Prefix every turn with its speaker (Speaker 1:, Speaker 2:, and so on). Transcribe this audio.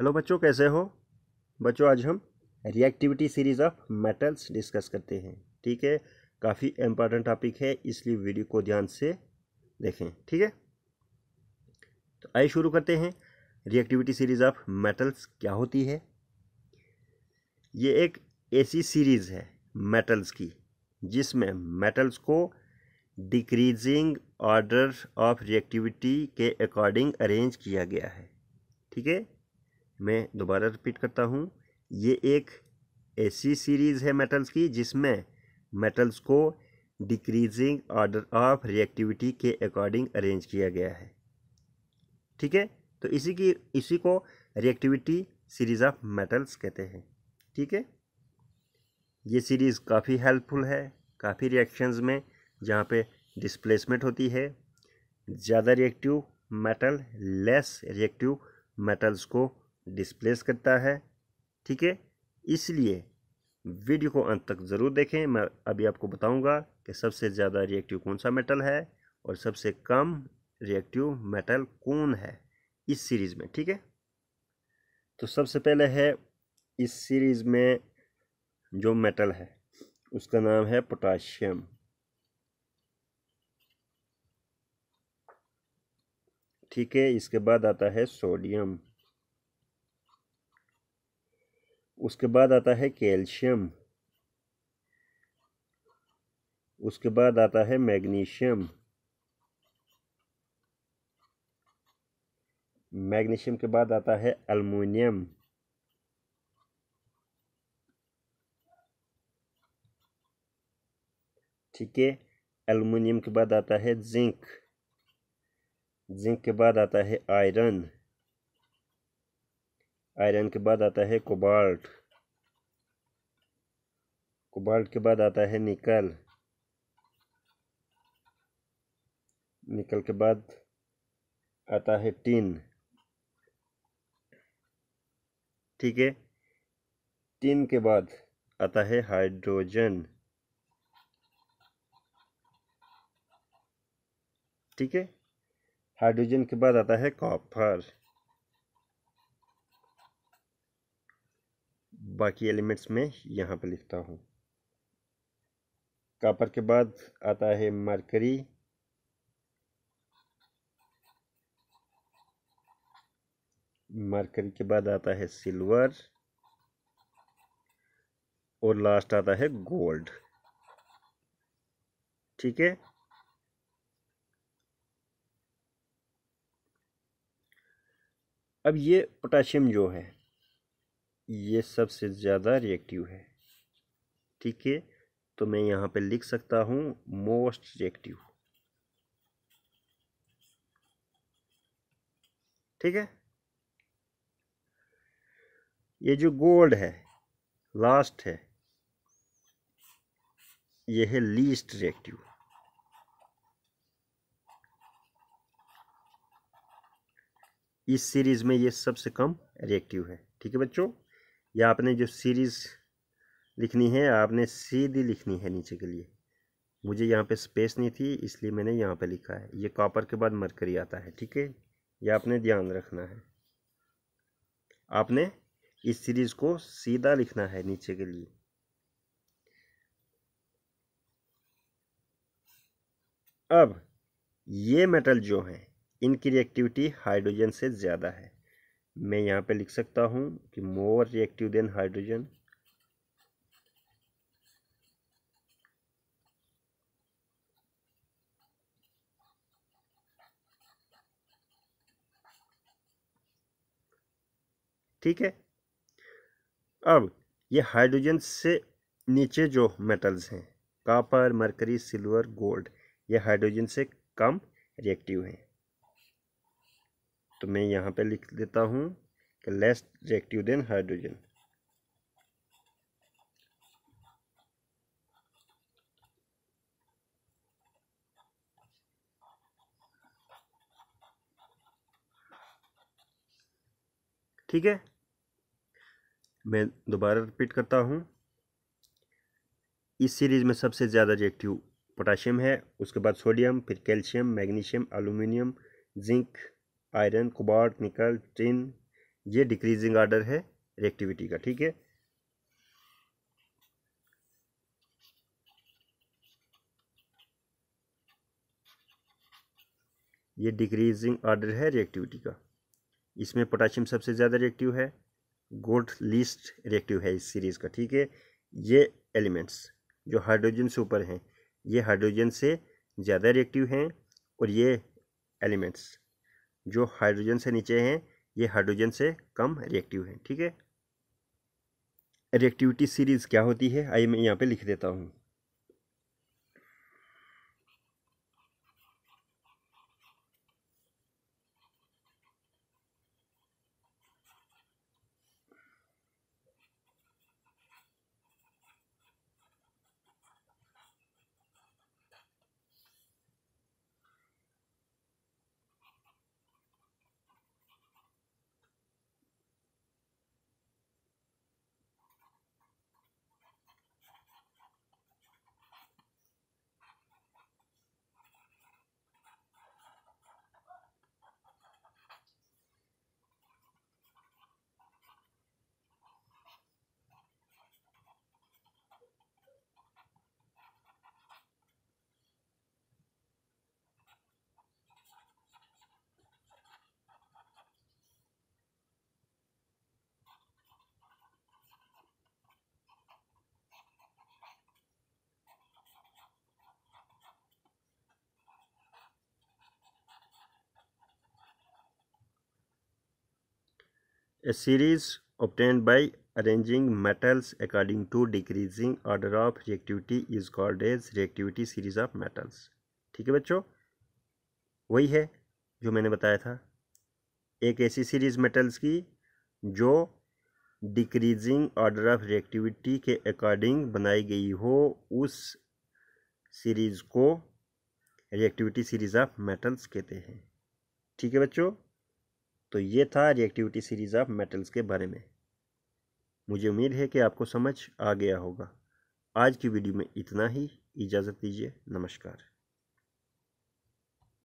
Speaker 1: hello बच्चों कैसे हो बच्चों आज हम reactivity series of metals discuss करते हैं ठीक है काफ़ी इम्पॉर्टेंट टॉपिक है इसलिए वीडियो को ध्यान से देखें ठीक है तो आइए शुरू करते हैं रिएक्टिविटी सीरीज़ ऑफ मेटल्स क्या होती है ये एक ऐसी सीरीज़ है मेटल्स की जिसमें मेटल्स को डिक्रीजिंग ऑर्डर ऑफ रिएक्टिविटी के अकॉर्डिंग अरेंज किया गया है ठीक है मैं दोबारा रिपीट करता हूँ ये एक ऐसी सीरीज़ है मेटल्स की जिसमें मेटल्स को डिक्रीजिंग ऑर्डर ऑफ रिएक्टिविटी के अकॉर्डिंग अरेंज किया गया है ठीक है तो इसी की इसी को रिएक्टिविटी सीरीज़ ऑफ मेटल्स कहते हैं ठीक है ये सीरीज़ काफ़ी हेल्पफुल है काफ़ी रिएक्शंस में जहाँ पे डिस्प्लेसमेंट होती है ज़्यादा reactive metal less reactive metals को डिस्प्लेस करता है ठीक है इसलिए वीडियो को अंत तक ज़रूर देखें मैं अभी आपको बताऊंगा कि सबसे ज़्यादा रिएक्टिव कौन सा मेटल है और सबसे कम रिएक्टिव मेटल कौन है इस सीरीज़ में ठीक है तो सबसे पहले है इस सीरीज़ में जो मेटल है उसका नाम है पोटाशियम ठीक है इसके बाद आता है सोडियम उसके बाद आता है कैल्शियम उसके बाद आता है मैग्नीशियम मैग्नीशियम के बाद आता है अल्मोनियम ठीक है एलमिनियम के बाद आता है जिंक जिंक के बाद आता है आयरन आयरन के बाद आता है कोबाल्ट कोबाल्ट के बाद आता है निकल निकल के बाद आता है टिन ठीक है टिन के बाद आता है हाइड्रोजन ठीक है हाइड्रोजन के बाद आता है कॉपर बाकी एलिमेंट्स में यहाँ पर लिखता हूँ कापर के बाद आता है मरकरी मरकरी के बाद आता है सिल्वर और लास्ट आता है गोल्ड ठीक है अब ये पोटाशियम जो है ये सबसे ज़्यादा रिएक्टिव है ठीक है तो मैं यहाँ पे लिख सकता हूँ मोस्ट रिएक्टिव ठीक है ये जो गोल्ड है लास्ट है ये है लीस्ट रिएक्टिव इस सीरीज में ये सबसे कम रिएक्टिव है ठीक है बच्चों या आपने जो सीरीज़ लिखनी है आपने सीधी लिखनी है नीचे के लिए मुझे यहाँ पे स्पेस नहीं थी इसलिए मैंने यहाँ पे लिखा है ये कॉपर के बाद मरकरी आता है ठीक है ये आपने ध्यान रखना है आपने इस सीरीज़ को सीधा लिखना है नीचे के लिए अब ये मेटल जो हैं इनकी रिएक्टिविटी हाइड्रोजन से ज़्यादा है मैं यहाँ पे लिख सकता हूँ कि मोर रिएक्टिव देन हाइड्रोजन ठीक है अब ये हाइड्रोजन से नीचे जो मेटल्स हैं कापर मरकरी सिल्वर गोल्ड ये हाइड्रोजन से कम रिएक्टिव हैं तो मैं यहाँ पे लिख देता हूँ कि लेस रिएक्टिव देन हाइड्रोजन ठीक है मैं दोबारा रिपीट करता हूँ इस सीरीज़ में सबसे ज़्यादा रिएक्टिव पोटाशियम है उसके बाद सोडियम फिर calcium magnesium aluminium zinc iron cobalt nickel tin ये डिक्रीजिंग आर्डर है रिएक्टिविटी का ठीक है ये डिक्रीजिंग आर्डर है रिएक्टिविटी का इसमें पोटाशियम सबसे ज़्यादा रिएक्टिव है गोल्ड लिस्ट रिएक्टिव है इस सीरीज़ का ठीक है ये एलिमेंट्स जो हाइड्रोजन से ऊपर हैं ये हाइड्रोजन से ज़्यादा रिएक्टिव हैं और ये एलिमेंट्स जो हाइड्रोजन से नीचे हैं ये हाइड्रोजन से कम रिएक्टिव हैं ठीक है रिएक्टिविटी सीरीज़ क्या होती है आइए मैं यहाँ पे लिख देता हूँ a series obtained by arranging metals according to decreasing order of reactivity is called as reactivity series of metals ठीक है बच्चों वही है जो मैंने बताया था एक ऐसी सीरीज मेटल्स की जो डिक्रीजिंग ऑर्डर ऑफ रिएक्टिविटी के अकॉर्डिंग बनाई गई हो उस सीरीज़ को रिएक्टिविटी सीरीज ऑफ मेटल्स कहते हैं ठीक है बच्चों तो ये था रिएक्टिविटी सीरीज़ ऑफ मेटल्स के बारे में मुझे उम्मीद है कि आपको समझ आ गया होगा आज की वीडियो में इतना ही इजाज़त दीजिए नमस्कार